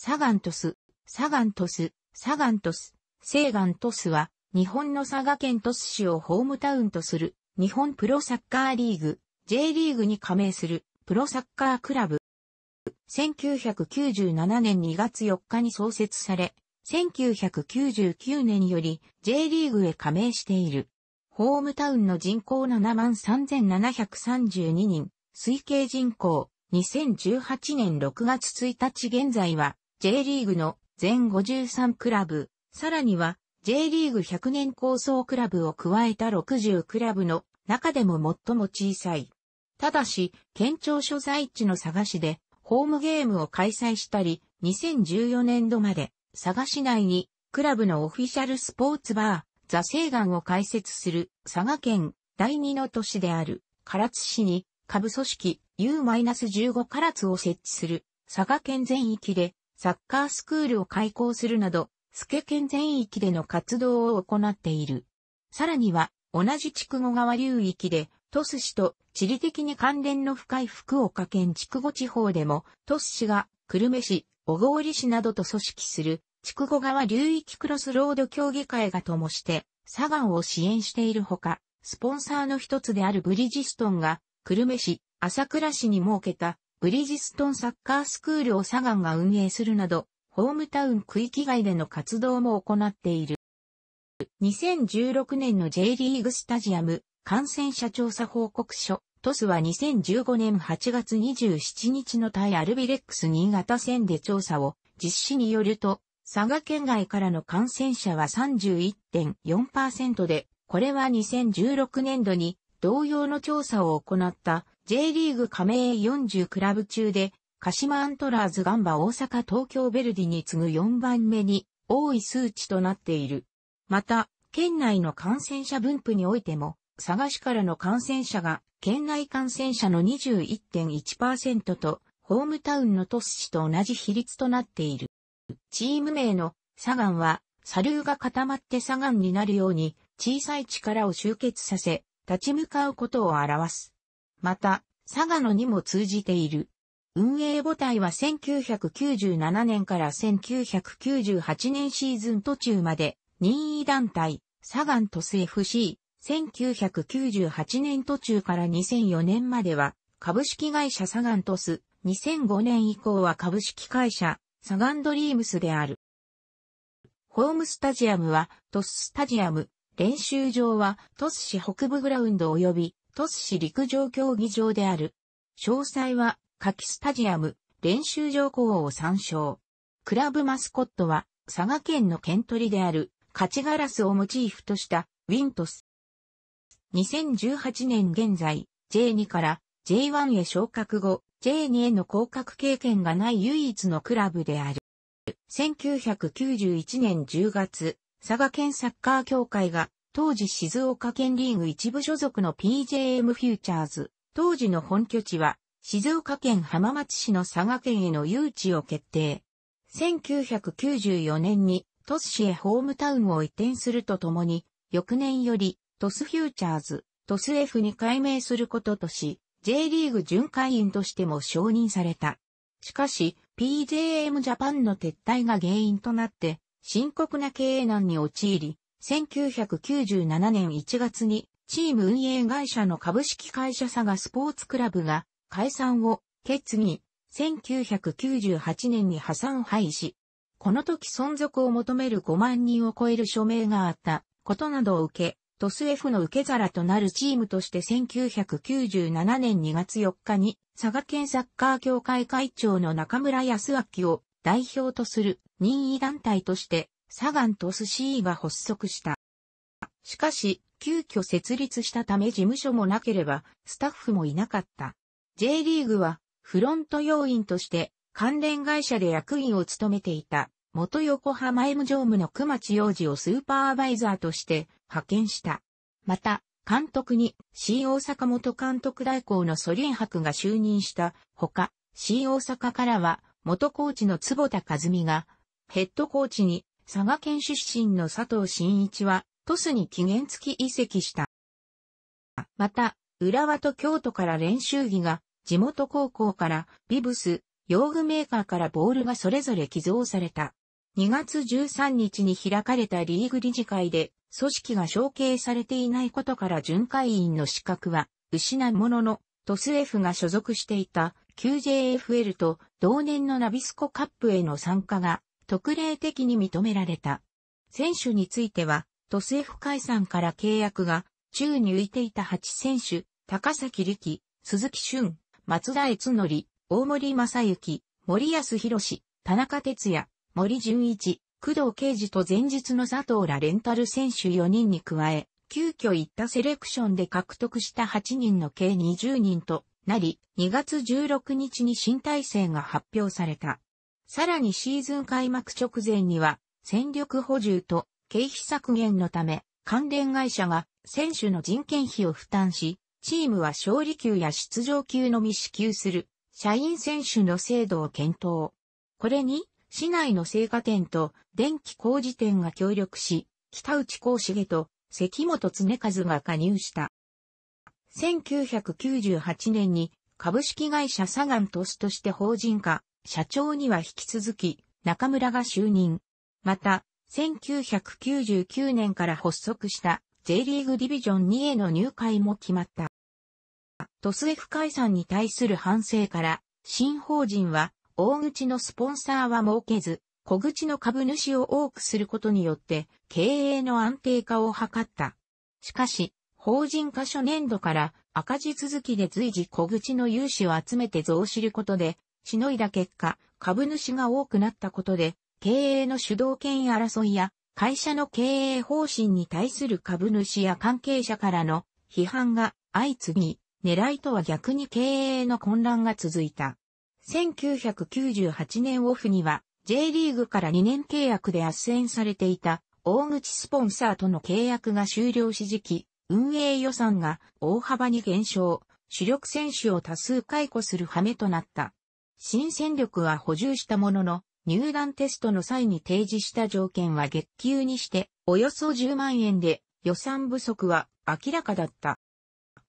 サガントス、サガントス、サガントス、セーガントスは、日本の佐賀県鳥栖市をホームタウンとする、日本プロサッカーリーグ、J リーグに加盟する、プロサッカークラブ。1997年2月4日に創設され、1999年より J リーグへ加盟している。ホームタウンの人口73,732人、推計人口2018年6月1日現在は J リーグの全53クラブ、さらには J リーグ100年構想クラブを加えた60クラブの中でも最も小さい。ただし、県庁所在地の佐賀市でホームゲームを開催したり、2014年度まで佐賀市内にクラブのオフィシャルスポーツバー、ザ・セガンを開設する佐賀県第二の都市である唐津市に下部組織 U-15 唐津を設置する佐賀県全域でサッカースクールを開校するなど、スケ県全域での活動を行っている。さらには、同じ筑後川流域で、鳥栖市と地理的に関連の深い福岡県筑後地方でも、鳥栖市が久留米市、小郡市などと組織する、筑後川流域クロスロード協議会がともして、佐賀を支援しているほか、スポンサーの一つであるブリジストンが、久留米市、朝倉市に設けたブリジストンサッカースクールをサガンが運営するなど、ホームタウン区域外での活動も行っている。2016年の J リーグスタジアム感染者調査報告書、トスは2015年8月27日の対アルビレックス新潟戦で調査を実施によると、佐賀県外からの感染者は31.4%で、これは2016年度に同様の調査を行った J リーグ加盟40クラブ中で、鹿島アントラーズガンバ大阪東京ベルディに次ぐ4番目に多い数値となっている。また、県内の感染者分布においても、佐賀市からの感染者が、県内感染者の21.1%と、ホームタウンの都市と同じ比率となっている。チーム名のサガンは、砂流が固まってサガンになるように、小さい力を集結させ、立ち向かうことを表す。また、佐賀野にも通じている。運営母体は1997年から1998年シーズン途中まで、任意団体、サガントス FC、1998年途中から2004年までは、株式会社サガントス、2005年以降は株式会社、サガンドリームスである。ホームスタジアムは、トススタジアム、練習場は、トス市北部グラウンド及び、鳥栖市陸上競技場である。詳細は、夏季スタジアム、練習場校を参照。クラブマスコットは、佐賀県の県りである、カチガラスをモチーフとした、ウィントス。2018年現在、J2 から J1 へ昇格後、J2 への降格経験がない唯一のクラブである。1991年10月、佐賀県サッカー協会が当時静岡県リーグ一部所属の PJM フューチャーズ、当時の本拠地は、静岡県浜松市の佐賀県への誘致を決定。1994年に、鳥栖市へホームタウンを移転するとともに、翌年より、鳥栖フューチャーズ、鳥栖 F に改名することとし、J リーグ巡回員としても承認された。しかし、PJM ジャパンの撤退が原因となって、深刻な経営難に陥り、1997年1月にチーム運営会社の株式会社佐賀スポーツクラブが解散を決議、1998年に破産廃止。この時存続を求める5万人を超える署名があったことなどを受け、トス F の受け皿となるチームとして1997年2月4日に佐賀県サッカー協会会長の中村康明を代表とする任意団体としてサガンとスシーが発足した。しかし、急遽設立したため事務所もなければ、スタッフもいなかった。J リーグは、フロント要員として、関連会社で役員を務めていた、元横浜 M 常務の熊地洋二をスーパーアバイザーとして派遣した。また、監督に C 大阪元監督代行のソリン博が就任したほか、C 大阪からは元コーチの坪田和美がヘッドコーチに佐賀県出身の佐藤真一は、鳥栖に期限付き移籍した。また、浦和と京都から練習着が、地元高校からビブス、用具メーカーからボールがそれぞれ寄贈された。2月13日に開かれたリーグ理事会で、組織が承継されていないことから巡回員の資格は、失うものの、トス F が所属していた QJFL と同年のナビスコカップへの参加が特例的に認められた。選手については、都政府解散から契約が宙に浮いていた8選手、高崎力、鈴木俊、松田悦則、大森正幸、森安博田中哲也、森純一、工藤刑事と前日の佐藤らレンタル選手4人に加え、急遽行ったセレクションで獲得した8人の計20人となり、2月16日に新体制が発表された。さらにシーズン開幕直前には、戦力補充と経費削減のため、関連会社が選手の人件費を負担し、チームは勝利級や出場級のみ支給する、社員選手の制度を検討。これに、市内の聖火店と電気工事店が協力し、北内幸重と関本恒和が加入した。1998年に株式会社サガン鳥栖として法人化、社長には引き続き中村が就任。また、1999年から発足した J リーグディビジョン2への入会も決まった。トス F 解散に対する反省から、新法人は大口のスポンサーは設けず、小口の株主を多くすることによって経営の安定化を図った。しかし、法人化初年度から赤字続きで随時小口の融資を集めて増資ることでしのいだ結果、株主が多くなったことで、経営の主導権争いや、会社の経営方針に対する株主や関係者からの批判が相次ぎ、狙いとは逆に経営の混乱が続いた。1998年オフには J リーグから2年契約で斡旋されていた大口スポンサーとの契約が終了し時期、運営予算が大幅に減少、主力選手を多数解雇する羽目となった。新戦力は補充したものの、入団テストの際に提示した条件は月給にして、およそ10万円で、予算不足は明らかだった。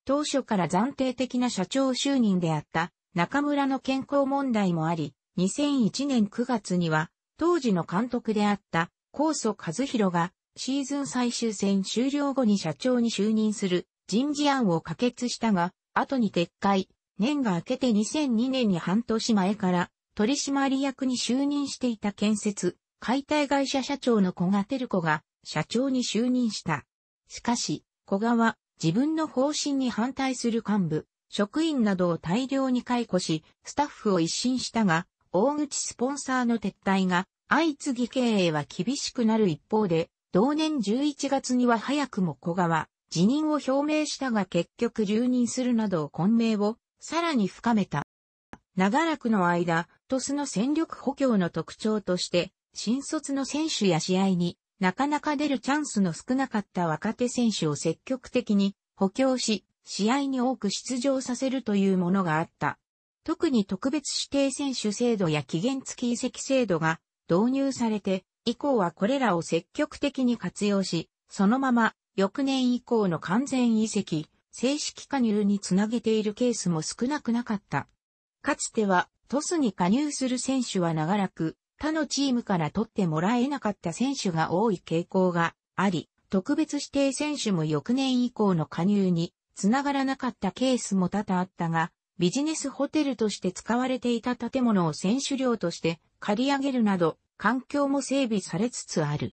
当初から暫定的な社長就任であった中村の健康問題もあり、2001年9月には、当時の監督であった高祖和弘がシーズン最終戦終了後に社長に就任する人事案を可決したが、後に撤回、年が明けて2002年に半年前から取締役に就任していた建設、解体会社社長の小賀照子が社長に就任した。しかし、小賀は自分の方針に反対する幹部、職員などを大量に解雇し、スタッフを一新したが、大口スポンサーの撤退が相次ぎ経営は厳しくなる一方で、同年11月には早くも小賀は辞任を表明したが結局留任するなど混迷をさらに深めた。長らくの間、トスの戦力補強の特徴として、新卒の選手や試合になかなか出るチャンスの少なかった若手選手を積極的に補強し、試合に多く出場させるというものがあった。特に特別指定選手制度や期限付き移籍制度が導入されて、以降はこれらを積極的に活用し、そのまま翌年以降の完全移籍、正式加入につなげているケースも少なくなかった。かつては、トスに加入する選手は長らく、他のチームから取ってもらえなかった選手が多い傾向があり、特別指定選手も翌年以降の加入につながらなかったケースも多々あったが、ビジネスホテルとして使われていた建物を選手寮として借り上げるなど、環境も整備されつつある。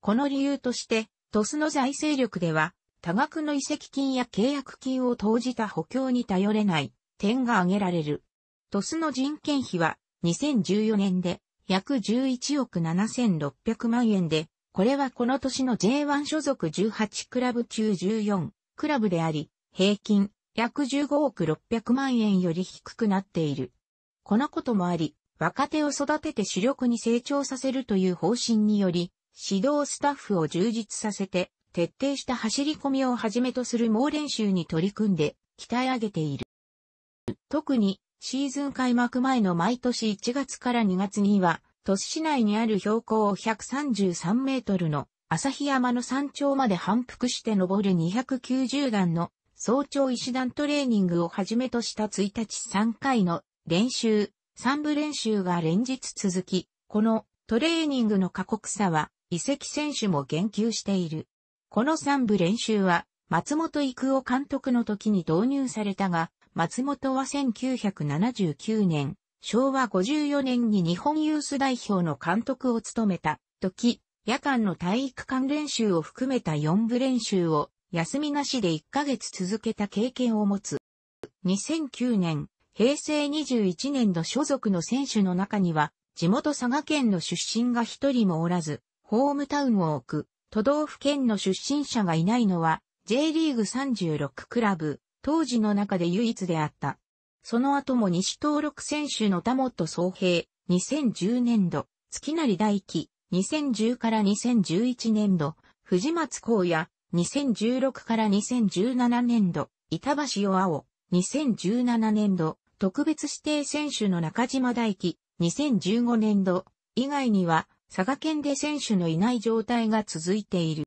この理由として、トスの財政力では、多額の遺跡金や契約金を投じた補強に頼れない点が挙げられる。鳥栖の人件費は2014年で約11億7600万円で、これはこの年の J1 所属18クラブ中14クラブであり、平均約15億600万円より低くなっている。このこともあり、若手を育てて主力に成長させるという方針により、指導スタッフを充実させて、徹底した走り込みをはじめとする猛練習に取り組んで鍛え上げている。特にシーズン開幕前の毎年1月から2月には、都市内にある標高133メートルの日山の山頂まで反復して登る290段の早朝石段トレーニングをはじめとした1日3回の練習、3部練習が連日続き、このトレーニングの過酷さは遺跡選手も言及している。この三部練習は、松本育夫監督の時に導入されたが、松本は1979年、昭和54年に日本ユース代表の監督を務めた時、夜間の体育館練習を含めた4部練習を休みなしで1ヶ月続けた経験を持つ。2009年、平成21年度所属の選手の中には、地元佐賀県の出身が一人もおらず、ホームタウンを置く、都道府県の出身者がいないのは、J リーグ36クラブ、当時の中で唯一であった。その後も西登録選手の田本総平、2010年度、月成大輝、2010から2011年度、藤松光也、2016から2017年度、板橋よ青、2017年度、特別指定選手の中島大輝、2015年度、以外には、佐賀県で選手のいない状態が続いている。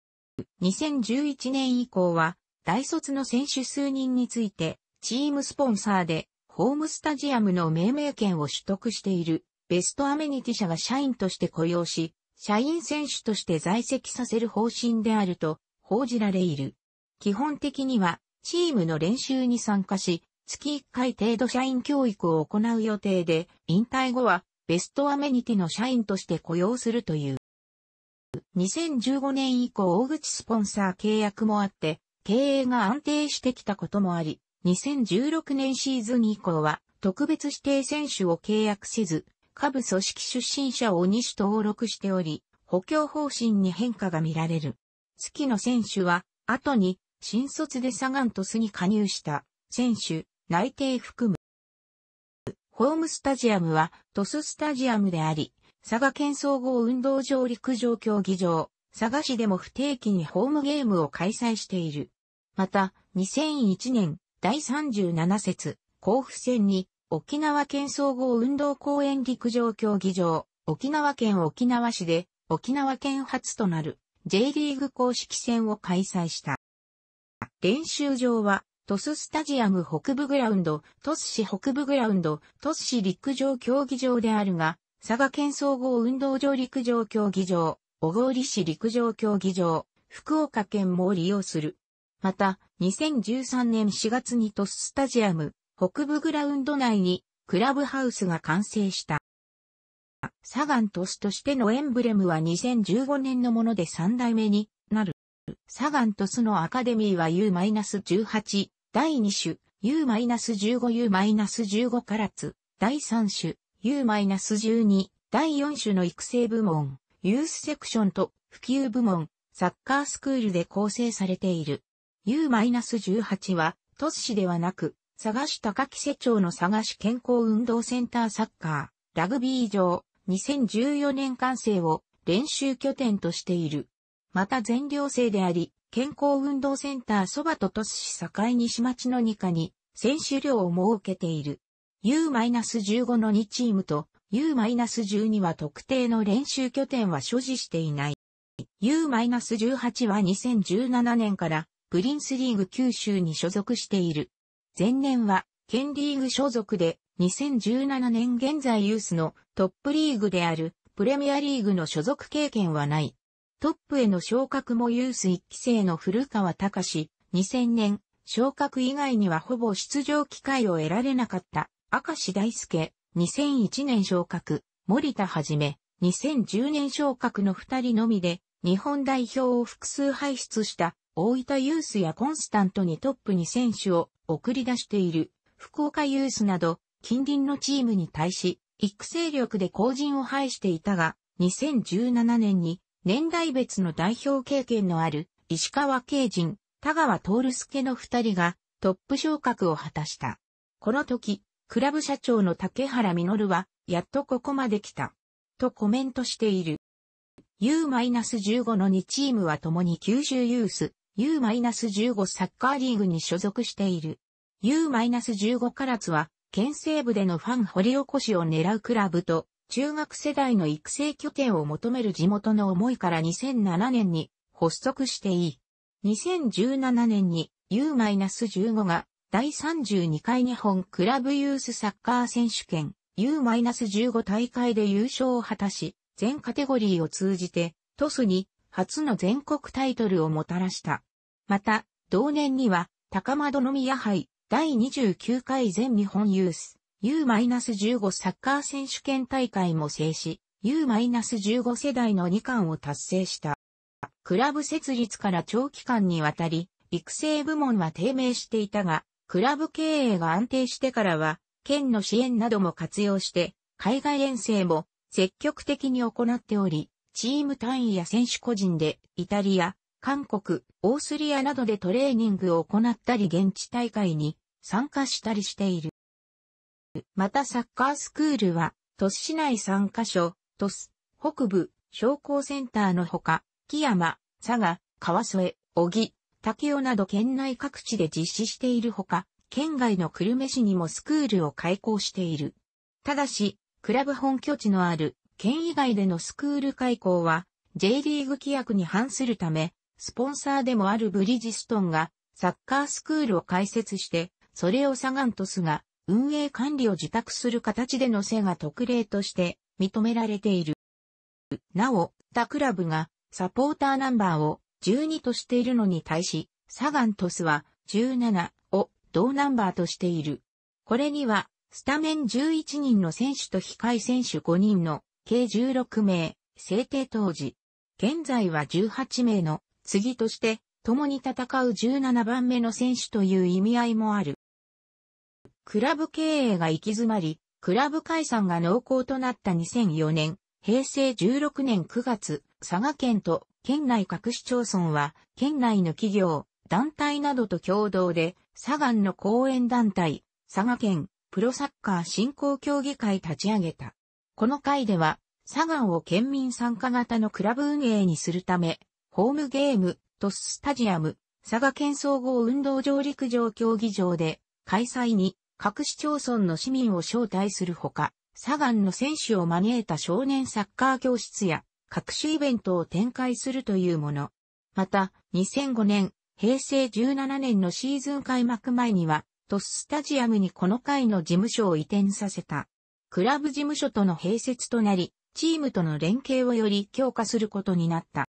2011年以降は、大卒の選手数人について、チームスポンサーで、ホームスタジアムの命名権を取得している、ベストアメニティ社が社員として雇用し、社員選手として在籍させる方針であると報じられいる。基本的には、チームの練習に参加し、月1回程度社員教育を行う予定で、引退後はベストアメニティの社員として雇用するという。2015年以降大口スポンサー契約もあって、経営が安定してきたこともあり、2016年シーズン以降は特別指定選手を契約せず、下部組織出身者を2種登録しており、補強方針に変化が見られる。月野選手は、後に、新卒でサガントスに加入した、選手、内定含む、ホームスタジアムはトススタジアムであり、佐賀県総合運動場陸上競技場、佐賀市でも不定期にホームゲームを開催している。また、2001年第37節甲府戦に沖縄県総合運動公園陸上競技場、沖縄県沖縄市で沖縄県初となる J リーグ公式戦を開催した。練習場はトススタジアム北部グラウンド、トス市北部グラウンド、トス市陸上競技場であるが、佐賀県総合運動場陸上競技場、小郡市陸上競技場、福岡県も利用する。また、2013年4月にトススタジアム、北部グラウンド内に、クラブハウスが完成した。サガントスとしてのエンブレムは2015年のもので3代目になる。サガントスのアカデミーは U-18 第2種 U-15U-15 カラツ、第3種 U-12、第4種の育成部門、ユースセクションと普及部門、サッカースクールで構成されている。U-18 は、都市ではなく、佐賀市高木瀬町の佐賀市健康運動センターサッカー、ラグビー場、2014年完成を練習拠点としている。また全寮制であり、健康運動センターそばと都市境西町の2課に選手寮を設けている。U-15 の2チームと U-12 は特定の練習拠点は所持していない。U-18 は2017年からプリンスリーグ九州に所属している。前年は県リーグ所属で2017年現在ユースのトップリーグであるプレミアリーグの所属経験はない。トップへの昇格もユース1期生の古川隆2000年、昇格以外にはほぼ出場機会を得られなかった、明石大輔、2001年昇格、森田はじめ、2010年昇格の2人のみで、日本代表を複数輩出した大分ユースやコンスタントにトップに選手を送り出している福岡ユースなど近隣のチームに対し育成力で後陣を排していたが2017年に年代別の代表経験のある石川慶人、田川徹介の二人がトップ昇格を果たした。この時、クラブ社長の竹原実は、やっとここまで来た。とコメントしている。U-15 の2チームは共に九州ユース、U-15 サッカーリーグに所属している。U-15 ラツは、県西部でのファン掘り起こしを狙うクラブと中学世代の育成拠点を求める地元の思いから2007年に発足していい。2017年に U-15 が第32回日本クラブユースサッカー選手権 U-15 大会で優勝を果たし、全カテゴリーを通じてトスに初の全国タイトルをもたらした。また、同年には高の宮杯第29回全日本ユース U-15 サッカー選手権大会も制し、U-15 世代の2冠を達成した。クラブ設立から長期間にわたり、育成部門は低迷していたが、クラブ経営が安定してからは、県の支援なども活用して、海外遠征も積極的に行っており、チーム単位や選手個人で、イタリア、韓国、オースリアなどでトレーニングを行ったり現地大会に参加したりしている。またサッカースクールは、都市内3カ所、鳥栖、北部、商工センターのほか、木山、佐賀、川添、小木、竹雄など県内各地で実施しているほか、県外の久留米市にもスクールを開校している。ただし、クラブ本拠地のある県以外でのスクール開校は、J リーグ規約に反するため、スポンサーでもあるブリヂストンがサッカースクールを開設して、それをサガン鳥栖が運営管理を自宅する形でのセが特例として認められている。なお、他クラブがサポーターナンバーを12としているのに対し、サガントスは17を同ナンバーとしている。これには、スタメン11人の選手と控え選手5人の計16名、制定当時。現在は18名の次として、共に戦う17番目の選手という意味合いもある。クラブ経営が行き詰まり、クラブ解散が濃厚となった2004年、平成16年9月、佐賀県と県内各市町村は、県内の企業、団体などと共同で、佐賀の公園団体、佐賀県プロサッカー振興協議会立ち上げた。この会では、佐賀を県民参加型のクラブ運営にするため、ホームゲーム、トススタジアム、佐賀県総合運動場陸上競技場で開催に各市町村の市民を招待するほか、サガンの選手を招いた少年サッカー教室や各種イベントを展開するというもの。また、2005年、平成17年のシーズン開幕前には、トススタジアムにこの会の事務所を移転させた。クラブ事務所との併設となり、チームとの連携をより強化することになった。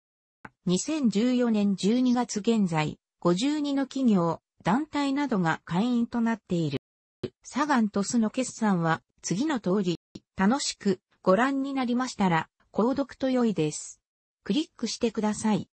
2014年12月現在、52の企業、団体などが会員となっている。サガンとスの決算は次の通り、楽しくご覧になりましたら、購読と良いです。クリックしてください。